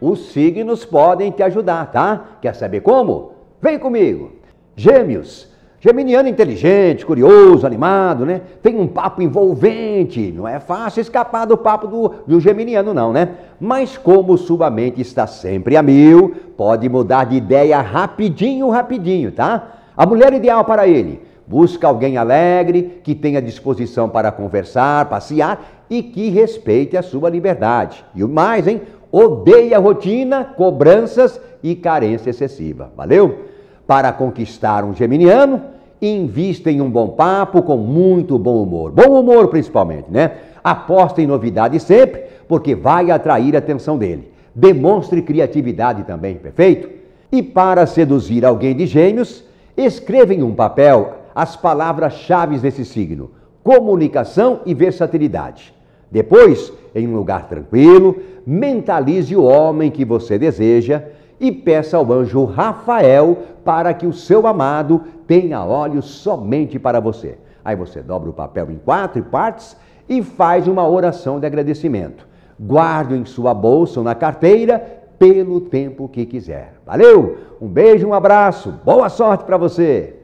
Os signos podem te ajudar, tá? Quer saber como? Vem comigo! Gêmeos. Geminiano inteligente, curioso, animado, né? Tem um papo envolvente. Não é fácil escapar do papo do, do geminiano, não, né? Mas como sua mente está sempre a mil, pode mudar de ideia rapidinho, rapidinho, tá? A mulher ideal para ele. Busca alguém alegre, que tenha disposição para conversar, passear e que respeite a sua liberdade. E o mais, hein? odeia rotina, cobranças e carência excessiva. Valeu? Para conquistar um geminiano, invista em um bom papo com muito bom humor. Bom humor, principalmente, né? Aposta em novidade sempre, porque vai atrair a atenção dele. Demonstre criatividade também, perfeito? E para seduzir alguém de gêmeos, escreva em um papel as palavras-chave desse signo: comunicação e versatilidade. Depois, em um lugar tranquilo, mentalize o homem que você deseja e peça ao anjo Rafael para que o seu amado tenha olhos somente para você. Aí você dobra o papel em quatro partes e faz uma oração de agradecimento. Guarde em sua bolsa ou na carteira pelo tempo que quiser. Valeu! Um beijo, um abraço, boa sorte para você!